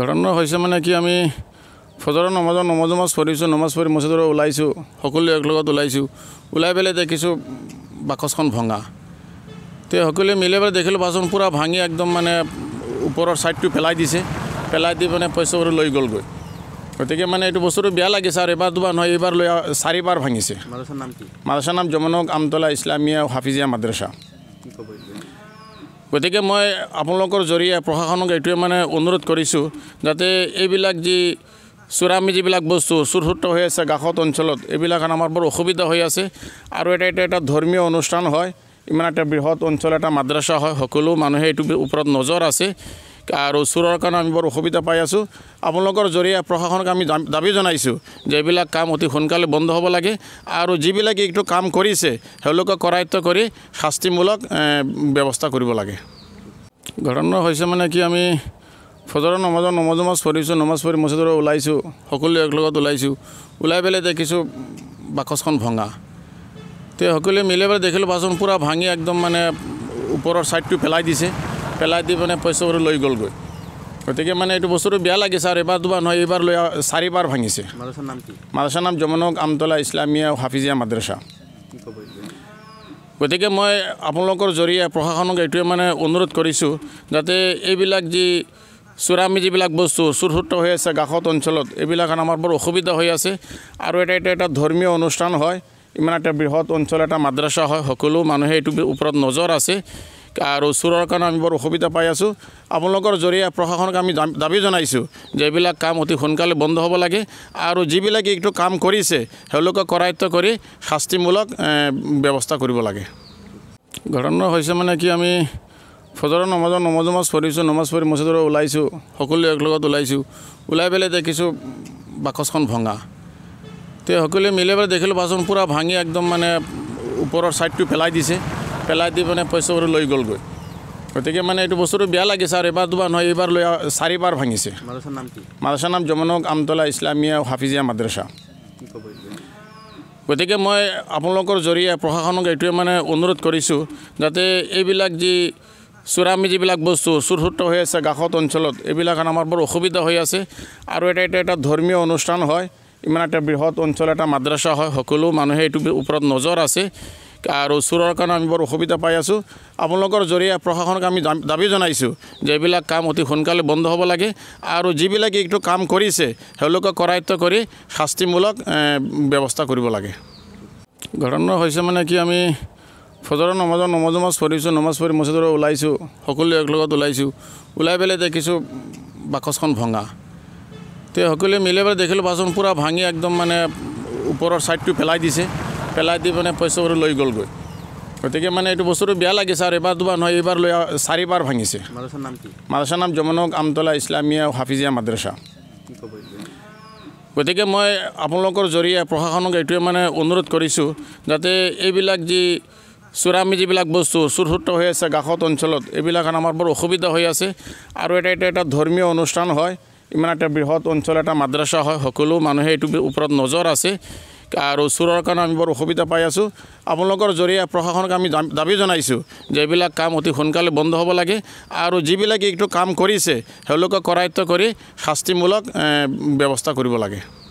ঘটনা হৈছে মানে কি আমি ফজৰ নমাজৰ নমাজ নমাজ পঢ়িছোঁ নমাজ পঢ়ি মছজিদৰ ওলাইছোঁ সকলোৱে একেলগত ওলাইছোঁ ওলাই পেলাই দেখিছোঁ বাকচখন ভঙা তে সকলোৱে মিলাই পেলাই দেখিলোঁ বাচন পূৰা ভাঙি একদম মানে ওপৰৰ ছাইডটো পেলাই দিছে পেলাই দি মানে পইচাবোৰ লৈ গ'লগৈ গতিকে মানে এইটো বস্তুটো বেয়া লাগিছে আৰু এবাৰ দুবাৰ নহয় এইবাৰ লৈ চাৰিবাৰ ভাঙিছে মাদ্ৰাছাৰ নাম কি মাদ্ৰাছাৰ নাম জমনক আমতলা ইছলামীয়া হাফিজিয়া মাদ্ৰাছা গতিকে মই আপোনালোকৰ জৰিয়তে প্ৰশাসনক এইটোৱে মানে অনুৰোধ কৰিছোঁ যাতে এইবিলাক যি চোৰামি যিবিলাক বস্তু চুৰসূত্ৰ হৈ আছে কাষত অঞ্চলত এইবিলাক আমাৰ বৰ অসুবিধা হৈ আছে আৰু এটা এটা এটা ধৰ্মীয় অনুষ্ঠান হয় ইমান এটা বৃহৎ অঞ্চল এটা মাদ্ৰাছা হয় সকলো মানুহে এইটো ওপৰত নজৰ আছে আৰু চোৰৰ কাৰণে আমি বৰ অসুবিধা পাই আছোঁ আপোনালোকৰ জৰিয়তে প্ৰশাসনক আমি দাবী জনাইছোঁ যে এইবিলাক কাম অতি সোনকালে বন্ধ হ'ব লাগে আৰু যিবিলাকে এইটো কাম কৰিছে সেওঁলোকে কৰায়ত্ব কৰি শাস্তিমূলক ব্যৱস্থা কৰিব লাগে ঘটনা হৈছে মানে কি আমি ফজৰৰ নমাজৰ নমাজ নমাজ পঢ়িছোঁ নমাজ পঢ়ি মছজিদৰ ওলাইছোঁ সকলোৱে একেলগত ওলাইছোঁ ওলাই পেলাই দেখিছোঁ বাকচখন ভঙা তে সকলোৱে মিলাই পেলাই দেখিলোঁ বাচন পূৰা ভাঙি একদম মানে ওপৰৰ ছাইডটো পেলাই দিছে পেলাই দি মানে পইচাবোৰ লৈ গ'লগৈ গতিকে মানে এইটো বস্তুটো বেয়া লাগিছে আৰু এবাৰ দুবাৰ নহয় এইবাৰ লৈ চাৰিবাৰ ভাঙিছে মাদ্ৰাছাৰ নাম যমনক আমতলা ইছলামীয়া হাফিজিয়া মাদ্ৰাছা গতিকে মই আপোনালোকৰ জৰিয়তে প্ৰশাসনক এইটোৱে মানে অনুৰোধ কৰিছোঁ যাতে এইবিলাক যি চোৰামি যিবিলাক বস্তু চুৰচুত্ত হৈ আছে গাখত অঞ্চলত এইবিলাক আমাৰ বৰ অসুবিধা হৈ আছে আৰু এটা এটা এটা ধৰ্মীয় অনুষ্ঠান হয় ইমান এটা বৃহৎ অঞ্চল এটা মাদ্ৰাছা হয় সকলো মানুহে এইটো ওপৰত নজৰ আছে আৰু চোৰৰ কাৰণে আমি বৰ অসুবিধা পাই আছোঁ আপোনালোকৰ জৰিয়তে প্ৰশাসনক আমি দাবী জনাইছোঁ যে এইবিলাক কাম অতি সোনকালে বন্ধ হ'ব লাগে আৰু যিবিলাকে এইটো কাম কৰিছে সেইলোকে কৰায়ত্ব কৰি শাস্তিমূলক ব্যৱস্থা কৰিব লাগে ঘটনা হৈছে মানে কি আমি ফজৰৰ নমাজৰ নমাজ নমাজ পঢ়িছোঁ নমাজ পঢ়ি মছজিদৰ ওলাইছোঁ সকলোৱে একলগত ওলাইছোঁ ওলাই পেলাই দেখিছোঁ বাকচখন ভঙা তে সকলোৱে মিলাই পেলাই দেখিলোঁ বাচন পূৰা ভাঙি একদম মানে ওপৰৰ ছাইডটো পেলাই দিছে পেলাই দি মানে পইচাবোৰ লৈ গ'লগৈ গতিকে মানে এইটো বস্তুটো বেয়া লাগিছে আৰু এবাৰ দুবাৰ নহয় এইবাৰ লৈ চাৰিবাৰ ভাঙিছে মাদ্ৰাছাৰ নাম যমনক আমতলা ইছলামীয়া হাফিজীয়া মাদ্ৰাছা গতিকে মই আপোনালোকৰ জৰিয়তে প্ৰশাসনক এইটোৱে মানে অনুৰোধ কৰিছোঁ যাতে এইবিলাক যি চোৰামি যিবিলাক বস্তু চুৰসূত্ৰ হৈ আছে গাখত অঞ্চলত এইবিলাক আমাৰ বৰ অসুবিধা হৈ আছে আৰু এটা এটা এটা ধৰ্মীয় অনুষ্ঠান হয় ইমান এটা বৃহৎ অঞ্চল এটা মাদ্ৰাছা হয় সকলো মানুহে এইটো ওপৰত নজৰ আছে আৰু চোৰৰ কাৰণে আমি বৰ অসুবিধা পাই আছোঁ আপোনালোকৰ জৰিয়তে প্ৰশাসনক আমি দাবী জনাইছোঁ যে এইবিলাক কাম অতি সোনকালে বন্ধ হ'ব লাগে আৰু যিবিলাকে এইটো কাম কৰিছে সেইলোকক কৰায়ত্ব কৰি শাস্তিমূলক ব্যৱস্থা কৰিব লাগে ঘটনা হৈছে মানে কি আমি ফজৰ নমাজৰ নমাজ নমাজ পঢ়িছোঁ নমাজ পঢ়ি মছজিদৰ ওলাইছোঁ সকলোৱে একেলগত ওলাইছোঁ ওলাই পেলাই দেখিছোঁ বাকচখন ভঙা তে সকলোৱে মিলাই পেলাই দেখিলোঁ বাচন পূৰা ভাঙি একদম মানে ওপৰৰ ছাইডটো পেলাই দিছে পেলাই দি মানে পইচাবোৰ লৈ গ'লগৈ গতিকে মানে এইটো বস্তুটো বেয়া লাগিছে আৰু এবাৰ দুবাৰ নহয় এইবাৰ লৈ চাৰিবাৰ ভাঙিছে মাদ্ৰাছাৰ নাম যমনক আমতলা ইছলামীয়া হাফিজিয়া মাদ্ৰাছা গতিকে মই আপোনালোকৰ জৰিয়তে প্ৰশাসনক এইটোৱে মানে অনুৰোধ কৰিছোঁ যাতে এইবিলাক যি চোৰামি যিবিলাক বস্তু চুৰসূত্ৰ হৈ আছে গাখত অঞ্চলত এইবিলাক আমাৰ বৰ অসুবিধা হৈ আছে আৰু এটা এটা এটা ধৰ্মীয় অনুষ্ঠান হয় ইমান এটা বৃহৎ অঞ্চল এটা মাদ্ৰাছা হয় সকলো মানুহে এইটো ওপৰত নজৰ আছে আৰু চোৰৰ কাৰণে আমি বৰ অসুবিধা পাই আছোঁ আপোনালোকৰ জৰিয়তে প্ৰশাসনক আমি দাবী জনাইছোঁ যে এইবিলাক কাম অতি সোনকালে বন্ধ হ'ব লাগে আৰু যিবিলাকে এইটো কাম কৰিছে সেওঁলোকক কৰায়ত্ব কৰি শাস্তিমূলক ব্যৱস্থা কৰিব লাগে